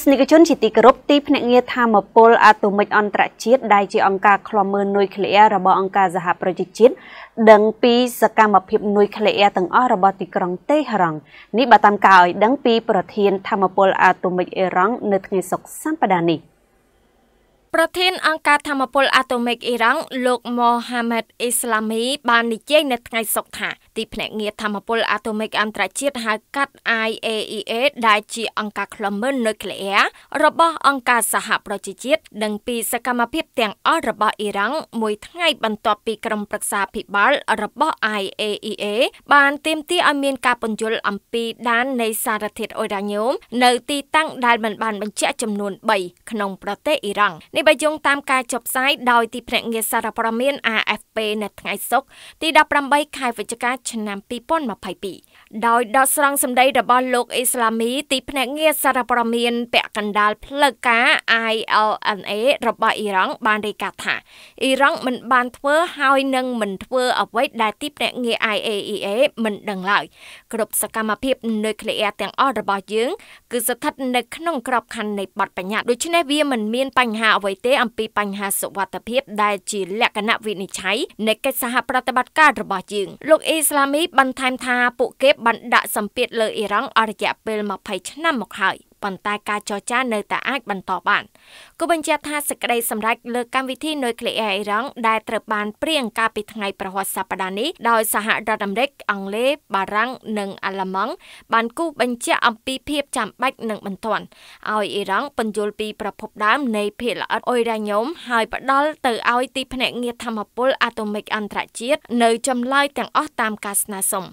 ស្សនិកជនជាទីគោរពទីភ្នាក់ងារធម្មពលអាតូមិកអន្តរជាតិដែលជាអង្គការឃ្លាំមើលនុយក្លេអ៊ែររបស់អង្គការសហប្រជាជាតិដឹងពីសកម្មភាពនុយក្លេអ៊ែរទាំងអស់របស់ទីក្រុងតេហេរ៉ង់នេះបើតាមការឲ្យដឹងពី ប្រធានធម្មពលអាតូមិកអ៊ីរ៉ង់នៅថ្ងៃសុក្រសប្តាហ៍នេះ។ប្រធានអង្គការធម្មពល អាតូមិកអ៊ីរ៉ង់លោកមូហាម៉េតអ៊ីស្លាមី បាននិយាយនៅថ្ងៃសុក្រថាទីភ្នាក់ងារធម្មពលអាតូមិកអន្តរជាតិហៅកាត់ IAEA ដែលជាអង្គការឃ្លាំមើលនុយក្លេអ៊ែររបស់អង្គការសហប្រជាជាតិនិងពីសកម្មភាពទាំងអស់របស់អ៊ីរ៉ង់មួយថ្ងៃបន្ទាប់ពីក្រុមប្រឹក្សាភិបាលរបស់ IAEA បានទាមទារឲ្យមានការពន្យល់អំពីដាននៃសារធាតុអ៊ុរ៉ាញូមនៅទីតាំងដែលមិនបានបញ្ជាក់ចំនួន3ក្នុងប្រទេសអ៊ីរ៉ង់នេះបីយងតាមការចុះផ្សាយដោយទីភ្នាក់ងារសារព័ត៌មាន AFP ពេនៅថ្ងៃសុក្រទី18ខែវិច្ឆិកាឆ្នាំ2022ដោយដកស្រង់សម្ដីរបស់លោកអ៊ីស្លាមីទីភ្នាក់ងារសារព័ត៌មានពាក់កណ្ដាលផ្លូវការ ILNA របស់អ៊ីរ៉ង់បានរាយការណ៍ថាអ៊ីរ៉ង់មិនបានធ្វើហើយនឹងមិនធ្វើអ្វីដែលទីភ្នាក់ងារ IAEA មិនដឹងឡើយគ្រប់សកម្មភាពនុយក្លេអ៊ែរទាំងអស់របស់យើង គឺស្ថិតនៅក្នុងក្របខ័ណ្ឌនៃបទបញ្ញត្តិដូច្នេះវាមិនមានបញ្ហាអ្វីទេអំពីបញ្ហាសុវត្ថិភាពដែលជាលក្ខណៈវិនិច្ឆ័យនៃកិច្ចសហប្រតិបត្តិការរបស់យើងលោកអ៊ីស្លាមីបន្ថែមថាពួកគេបានដាក់សម្ពាធលើអ៊ីរ៉ង់អស់រយៈពេល20ឆ្នាំមកហើយប៉ុន្តែការចរចានៅតែអាចបន្តបានក៏បញ្ជាក់ថាសេចក្តីសម្រេចលើកម្មវិធីនុយក្លេអ៊ែរអ៊ីរ៉ង់ដែលត្រូវបានព្រៀងកាលពីថ្ងៃប្រហ័សសប្តាហ៍នេះដោយសហរដ្ឋអាមេរិក អង់គ្លេសបារាំងនិងអាល្លឺម៉ង់បានគូបញ្ជាក់អំពីភាពចាំបាច់និងបន្ទាន់ឲ្យអ៊ីរ៉ង់ពន្យល់ពីប្រភពដើមនៃភាគល្អិតអ៊ុយរ៉ាញ៉ូមហើយផ្ដល់ទៅឲ្យទីភ្នាក់ងារធម្មពលអាតូមិកអន្តរជាតិនៅចម្លើយទាំងអស់តាមការស្នើសុំ